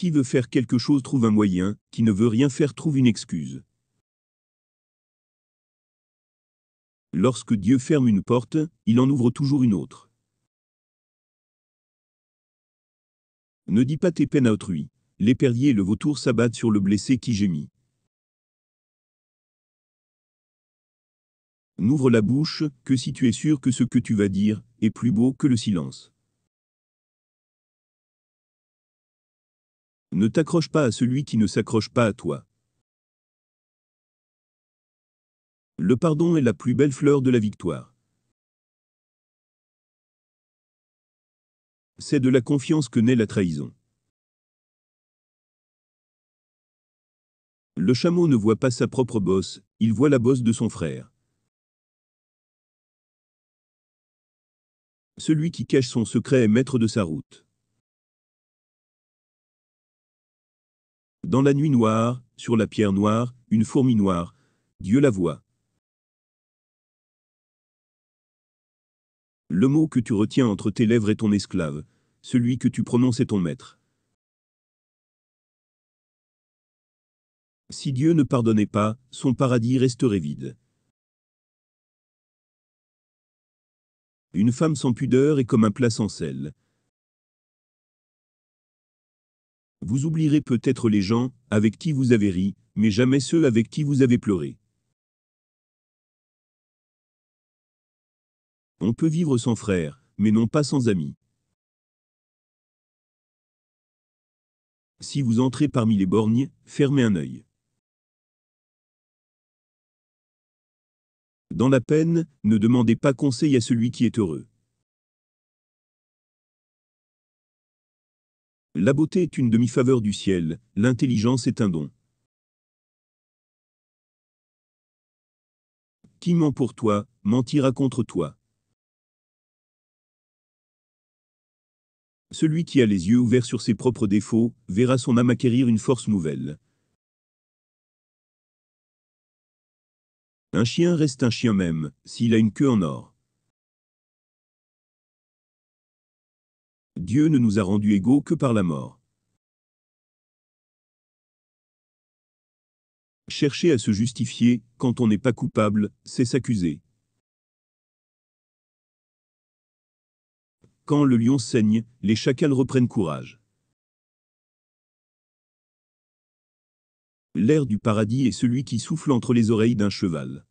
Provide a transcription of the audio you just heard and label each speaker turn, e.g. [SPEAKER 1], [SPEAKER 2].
[SPEAKER 1] Qui veut faire quelque chose trouve un moyen, qui ne veut rien faire trouve une excuse. Lorsque Dieu ferme une porte, il en ouvre toujours une autre. Ne dis pas tes peines à autrui. L'épervier et le vautour s'abattent sur le blessé qui gémit. N'ouvre la bouche que si tu es sûr que ce que tu vas dire est plus beau que le silence. Ne t'accroche pas à celui qui ne s'accroche pas à toi. Le pardon est la plus belle fleur de la victoire. C'est de la confiance que naît la trahison. Le chameau ne voit pas sa propre bosse, il voit la bosse de son frère. Celui qui cache son secret est maître de sa route. Dans la nuit noire, sur la pierre noire, une fourmi noire, Dieu la voit. Le mot que tu retiens entre tes lèvres est ton esclave, celui que tu prononces est ton maître. Si Dieu ne pardonnait pas, son paradis resterait vide. Une femme sans pudeur est comme un plat sans sel. Vous oublierez peut-être les gens avec qui vous avez ri, mais jamais ceux avec qui vous avez pleuré. On peut vivre sans frère, mais non pas sans amis. Si vous entrez parmi les borgnes, fermez un œil. Dans la peine, ne demandez pas conseil à celui qui est heureux. La beauté est une demi-faveur du ciel, l'intelligence est un don. Qui ment pour toi, mentira contre toi. Celui qui a les yeux ouverts sur ses propres défauts, verra son âme acquérir une force nouvelle. Un chien reste un chien même, s'il a une queue en or. Dieu ne nous a rendus égaux que par la mort. Chercher à se justifier, quand on n'est pas coupable, c'est s'accuser. Quand le lion saigne, les chacals reprennent courage. L'air du paradis est celui qui souffle entre les oreilles d'un cheval.